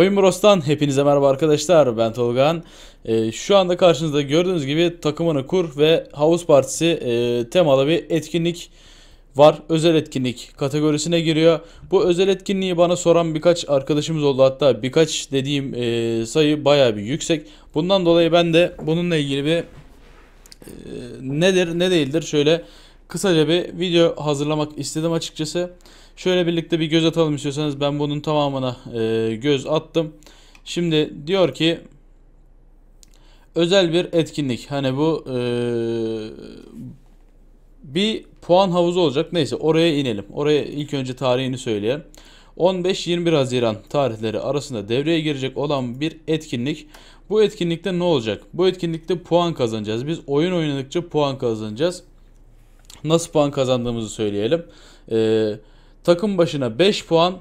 Oyun Bros'tan hepinize merhaba arkadaşlar ben Tolgan. Ee, şu anda karşınızda gördüğünüz gibi takımını kur ve havuz partisi e, temalı bir etkinlik var. Özel etkinlik kategorisine giriyor. Bu özel etkinliği bana soran birkaç arkadaşımız oldu. Hatta birkaç dediğim e, sayı baya bir yüksek. Bundan dolayı ben de bununla ilgili bir e, nedir ne değildir şöyle kısaca bir video hazırlamak istedim açıkçası. Şöyle birlikte bir göz atalım istiyorsanız. Ben bunun tamamına e, göz attım. Şimdi diyor ki özel bir etkinlik. Hani bu e, bir puan havuzu olacak. Neyse oraya inelim. Oraya ilk önce tarihini söyleyelim. 15-21 Haziran tarihleri arasında devreye girecek olan bir etkinlik. Bu etkinlikte ne olacak? Bu etkinlikte puan kazanacağız. Biz oyun oynadıkça puan kazanacağız nasıl puan kazandığımızı söyleyelim. E, takım başına 5 puan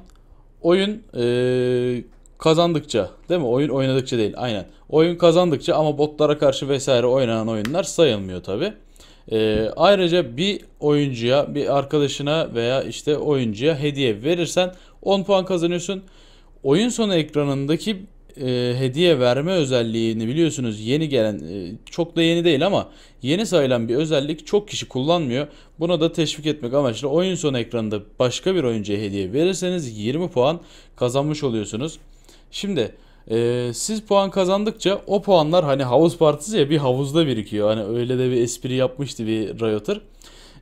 oyun e, kazandıkça değil mi? Oyun oynadıkça değil aynen. Oyun kazandıkça ama botlara karşı vesaire oynanan oyunlar sayılmıyor tabi. E, ee, ayrıca bir oyuncuya bir arkadaşına veya işte oyuncuya hediye verirsen 10 puan kazanıyorsun. Oyun sonu ekranındaki e, hediye verme özelliğini biliyorsunuz yeni gelen e, çok da yeni değil ama yeni sayılan bir özellik çok kişi kullanmıyor. Buna da teşvik etmek amaçlı oyun sonu ekranında başka bir oyuncuya hediye verirseniz 20 puan kazanmış oluyorsunuz. Şimdi e, siz puan kazandıkça o puanlar hani havuz partisi ya bir havuzda birikiyor. Hani öyle de bir espri yapmıştı bir Riot'ır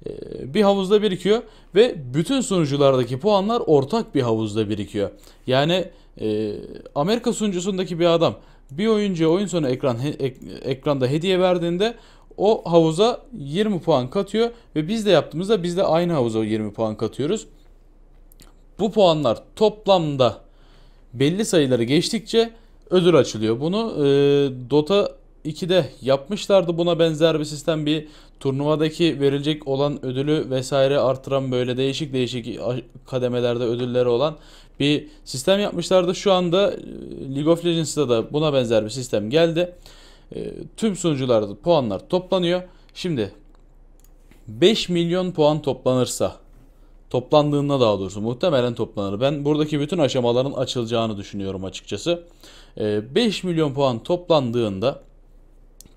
e, bir havuzda birikiyor ve bütün sunuculardaki puanlar ortak bir havuzda birikiyor. Yani e, Amerika sunucusundaki bir adam bir oyuncuya oyun sonu ekran he, ek, ekranda hediye verdiğinde o havuza 20 puan katıyor ve biz de yaptığımızda biz de aynı havuza 20 puan katıyoruz. Bu puanlar toplamda belli sayıları geçtikçe ödül açılıyor. Bunu e, Dota 2'de yapmışlardı buna benzer bir sistem bir turnuvadaki verilecek olan ödülü vesaire artıran böyle değişik değişik kademelerde ödülleri olan bir sistem yapmışlardı. Şu anda e, League of Legends'da da buna benzer bir sistem geldi. E, tüm sunucularda puanlar toplanıyor. Şimdi 5 milyon puan toplanırsa toplandığında daha doğrusu muhtemelen toplanır. Ben buradaki bütün aşamaların açılacağını düşünüyorum açıkçası. 5 e, milyon puan toplandığında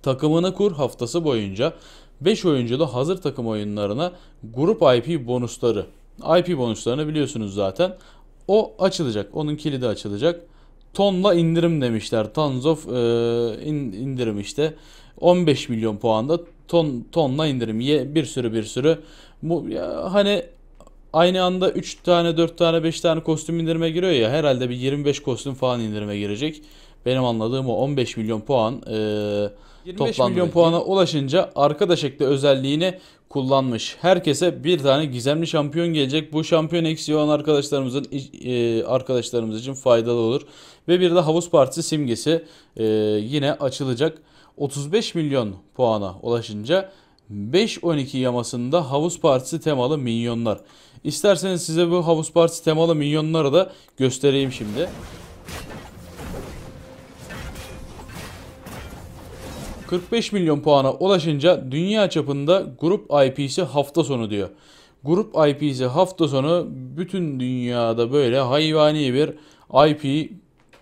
takımını kur haftası boyunca 5 oyunculu hazır takım oyunlarına grup IP bonusları IP bonuslarını biliyorsunuz zaten. O açılacak. Onun kilidi açılacak. Tonla indirim demişler. Tons of e, in, indirim işte. 15 milyon puanda ton tonla indirim. Ye, bir sürü bir sürü. Bu ya, hani aynı anda 3 tane 4 tane 5 tane kostüm indirime giriyor ya herhalde bir 25 kostüm falan indirime girecek. Benim anladığım o 15 milyon puan e, 25 toplandı. milyon puana ulaşınca arkadaş ekle özelliğini kullanmış. Herkese bir tane gizemli şampiyon gelecek. Bu şampiyon eksiği olan arkadaşlarımızın e, arkadaşlarımız için faydalı olur. Ve bir de havuz partisi simgesi e, yine açılacak. 35 milyon puana ulaşınca 5-12 yamasında havuz partisi temalı minyonlar. İsterseniz size bu havuz partisi temalı minyonları da göstereyim şimdi. 45 milyon puana ulaşınca dünya çapında grup IP'si hafta sonu diyor. Grup IP'si hafta sonu bütün dünyada böyle hayvani bir IP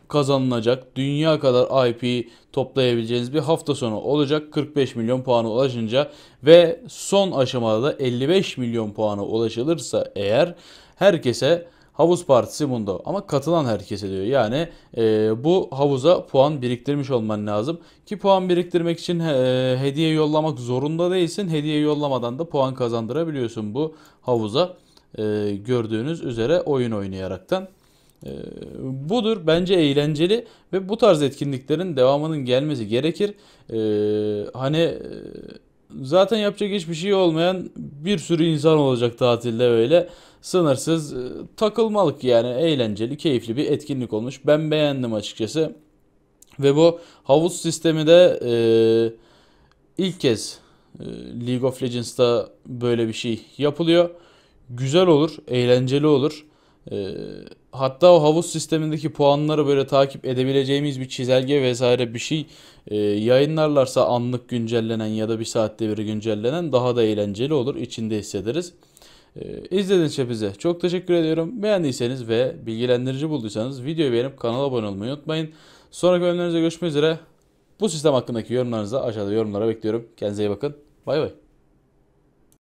kazanılacak. Dünya kadar IP toplayabileceğiniz bir hafta sonu olacak. 45 milyon puanı ulaşınca ve son aşamada da 55 milyon puanı ulaşılırsa eğer herkese havuz partisi bunda Ama katılan herkese diyor. Yani e, bu havuza puan biriktirmiş olman lazım. Ki puan biriktirmek için e, hediye yollamak zorunda değilsin. Hediye yollamadan da puan kazandırabiliyorsun bu havuza. E, gördüğünüz üzere oyun oynayaraktan. E, budur. Bence eğlenceli ve bu tarz etkinliklerin devamının gelmesi gerekir. E, hani... E, zaten yapacak hiçbir şey olmayan bir sürü insan olacak tatilde böyle sınırsız e, takılmalık yani eğlenceli, keyifli bir etkinlik olmuş. Ben beğendim açıkçası. Ve bu havuz sistemi de e, ilk kez e, League of Legends'ta böyle bir şey yapılıyor. Güzel olur, eğlenceli olur. E, hatta o havuz sistemindeki puanları böyle takip edebileceğimiz bir çizelge vesaire bir şey e, yayınlarlarsa anlık güncellenen ya da bir saatte bir güncellenen daha da eğlenceli olur. İçinde hissederiz. Ee, izlediğiniz için hepinize çok teşekkür ediyorum. Beğendiyseniz ve bilgilendirici bulduysanız videoyu beğenip kanala abone olmayı unutmayın. Sonraki bölümlerinizde görüşmek üzere. Bu sistem hakkındaki yorumlarınızı aşağıda yorumlara bekliyorum. Kendinize iyi bakın. Bay bay.